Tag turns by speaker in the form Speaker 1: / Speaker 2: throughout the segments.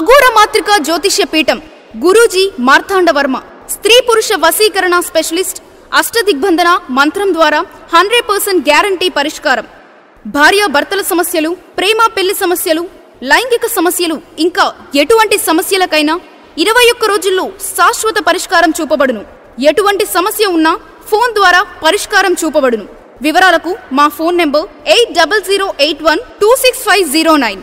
Speaker 1: అఘోర మాతృక జ్యోతిష్య పీఠం గురూజీ మార్తాండవర్మ స్త్రీ పురుష వశీకరణ స్పెషలిస్ట్ అష్టదిగ్బంధన మంత్రం ద్వారా హండ్రెడ్ పర్సెంట్ గ్యారంటీ పరిష్కారం భార్యాభర్తల సమస్యలు ప్రేమ పెళ్లి సమస్యలు లైంగిక సమస్యలు ఇంకా ఎటువంటి సమస్యలకైనా ఇరవై ఒక్క రోజుల్లో శాశ్వత పరిష్కారం చూపబడును ఎటువంటి సమస్య ఉన్నా ఫోన్ ద్వారా పరిష్కారం చూపబడును వివరాలకు మా phone number eight double zero eight one two six five zero nine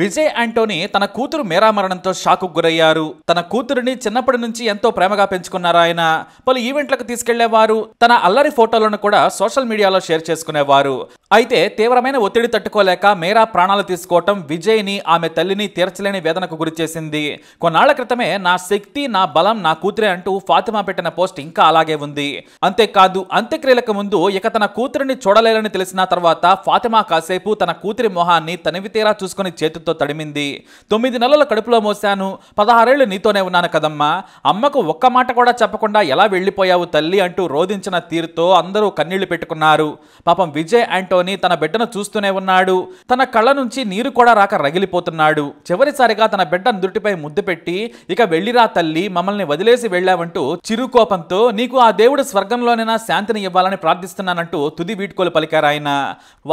Speaker 2: Vijay Antony తన కూతురు మేరా మరణంతో షాకు గురయ్యారు తన కూతురిని చిన్నప్పటి నుంచి ఎంతో ప్రేమగా పెంచుకున్నారు ఆయన పలు ఈవెంట్లకు తీసుకెళ్లేవారు తన అల్లరి ఫోటోలను కూడా సోషల్ మీడియాలో షేర్ చేసుకునేవారు అయితే తీవ్రమైన ఒత్తిడి తట్టుకోలేక మేరా ప్రాణాలు తీసుకోవటం విజయ్ని ఆమె తల్లిని తీర్చలేని వేదనకు గురిచేసింది కొన్నాళ్ల క్రితమే నా శక్తి నా బలం నా కూతురే అంటూ ఫాతిమా పెట్టిన పోస్ట్ ఇంకా అలాగే ఉంది అంతేకాదు అంత్యక్రియలకు ముందు ఇక తన కూతురిని చూడలేరని తెలిసిన తర్వాత ఫాతిమా కాసేపు తన కూతురి మొహాన్ని తనివితేరా చూసుకుని చేతు చేతులతో తడిమింది తొమ్మిది నెలల కడుపులో మోశాను పదహారేళ్లు నీతోనే ఉన్నాను కదమ్మా అమ్మకు ఒక్క మాట కూడా చెప్పకుండా ఎలా వెళ్ళిపోయావు తల్లి అంటూ రోధించిన తీరుతో అందరూ కన్నీళ్లు పెట్టుకున్నారు పాపం విజయ్ ఆంటోనీ తన బిడ్డను చూస్తూనే ఉన్నాడు తన కళ్ళ నుంచి నీరు కూడా రాక రగిలిపోతున్నాడు చివరిసారిగా తన బిడ్డ నుదుటిపై ముద్దు పెట్టి ఇక వెళ్ళిరా తల్లి మమ్మల్ని వదిలేసి వెళ్ళావంటూ చిరుకోపంతో నీకు ఆ దేవుడు స్వర్గంలోనైనా శాంతిని ఇవ్వాలని ప్రార్థిస్తున్నానంటూ తుది వీడ్కోలు పలికారాయన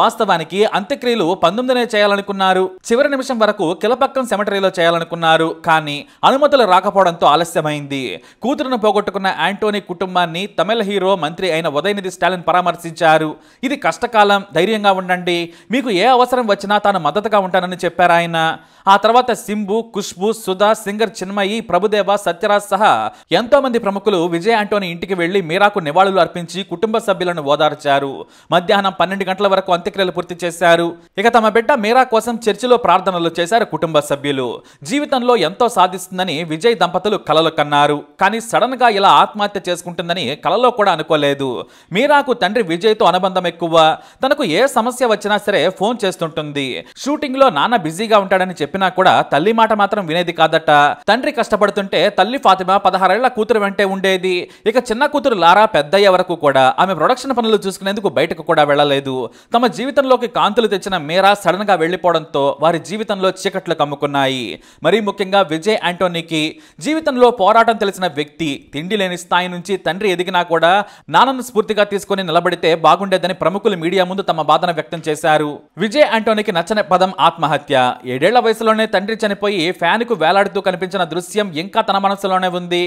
Speaker 2: వాస్తవానికి అంత్యక్రియలు పంతొమ్మిదినే చేయాలనుకున్నారు చివరి నిమిషం వరకు కిలపక్కం సెమటరీలో చేయాలనుకున్నారు కానీ అనుమతులు రాకపోవడంతో ఆలస్యమైంది కూతురును పోగొట్టుకున్న యాంటోనీ కుటుంబాన్ని తమిళ హీరో మంత్రి అయిన ఉదయనిధి స్టాలిన్ పరామర్శించారు ఇది కష్టకాలం ధైర్యంగా ఉండండి మీకు ఏ అవసరం వచ్చినా తాను మద్దతుగా ఉంటానని చెప్పారు ఆయన ఆ తర్వాత సింబు ఖుష్బు సుధా సింగర్ చిన్మయి ప్రభుదేవ సత్యరాజ్ సహా ఎంతో మంది ప్రముఖులు విజయ్ ఆంటోనీ ఇంటికి వెళ్లి మీరాకు నివాళులు అర్పించి కుటుంబ సభ్యులను ఓదార్చారు మధ్యాహ్నం పన్నెండు గంటల వరకు అంత్యక్రియలు పూర్తి చేశారు ఇక తమ బిడ్డ మీరా కోసం చర్చిలో ప్రార్థన ప్రార్థనలు చేశారు కుటుంబ సభ్యులు జీవితంలో ఎంతో సాధిస్తుందని విజయ్ దంపతులు కలలు కన్నారు కానీ సడన్ గా ఇలా ఆత్మహత్య చేసుకుంటుందని కలలో కూడా అనుకోలేదు మీరాకు తండ్రి విజయ్తో అనుబంధం ఎక్కువ తనకు ఏ సమస్య వచ్చినా సరే ఫోన్ చేస్తుంటుంది లో నాన్న బిజీగా ఉంటాడని చెప్పినా కూడా తల్లి మాట మాత్రం వినేది కాదట తండ్రి కష్టపడుతుంటే తల్లి ఫాతిమా పదహారేళ్ల కూతురు వెంటే ఉండేది ఇక చిన్న కూతురు లారా పెద్ద వరకు కూడా ఆమె ప్రొడక్షన్ పనులు చూసుకునేందుకు బయటకు కూడా వెళ్ళలేదు తమ జీవితంలోకి కాంతులు తెచ్చిన మీరా సడన్ గా వెళ్ళిపోవడంతో వారి జీవితంలో చీకట్లు కమ్ముకున్నాయి మరీ ముఖ్యంగా విజయ్ ఆంటోనీకి జీవితంలో పోరాటం తెలిసిన వ్యక్తి తిండి లేని స్థాయి నుంచి తండ్రి ఎదిగినా కూడా నాన్నను స్ఫూర్తిగా తీసుకుని నిలబడితే బాగుండేదని ప్రముఖులు మీడియా ముందు తమ బాధను వ్యక్తం చేశారు విజయ్ ఆంటోనీకి నచ్చని పదం ఆత్మహత్య ఏడేళ్ల వయసులోనే తండ్రి చనిపోయి ఫ్యాన్ కు వేలాడుతూ కనిపించిన దృశ్యం ఇంకా తన మనసులోనే ఉంది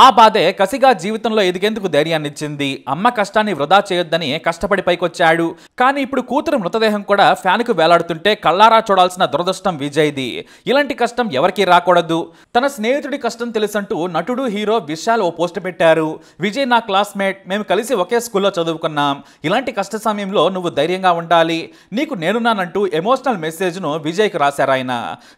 Speaker 2: ఆ బాధే కసిగా జీవితంలో ఎదిగేందుకు ధైర్యాన్నిచ్చింది అమ్మ కష్టాన్ని వృధా చేయొద్దని కష్టపడి పైకొచ్చాడు కానీ ఇప్పుడు కూతురు మృతదేహం కూడా ఫ్యాన్కు వేలాడుతుంటే కళ్ళారా చూడాల్సిన దురదృష్టం విజయ్ది ఇలాంటి కష్టం ఎవరికీ రాకూడదు తన స్నేహితుడి కష్టం తెలుసంటూ నటుడు హీరో విశాల్ ఓ పోస్ట్ పెట్టారు విజయ్ నా క్లాస్మేట్ మేము కలిసి ఒకే స్కూల్లో చదువుకున్నాం ఇలాంటి కష్ట సమయంలో నువ్వు ధైర్యంగా ఉండాలి నీకు నేనున్నానంటూ ఎమోషనల్ మెసేజ్ను విజయ్కి రాశారు ఆయన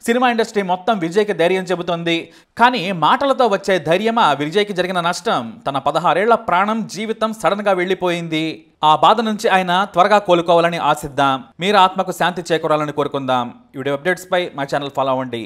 Speaker 2: సినిమా ఇండస్ట్రీ మొత్తం విజయ్కి ధైర్యం చెబుతోంది కానీ మాటలతో వచ్చే ధైర్యమా విజయ్కి జరిగిన నష్టం తన పదహారేళ్ల ప్రాణం జీవితం సడన్గా వెళ్ళిపోయింది ఆ బాధ నుంచి ఆయన త్వరగా కోలుకోవాలని ఆశిద్దాం మీరు ఆత్మకు శాంతి చేకూరాలని కోరుకుందాం వీడియో అప్డేట్స్పై మా ఛానల్ ఫాలో అవ్వండి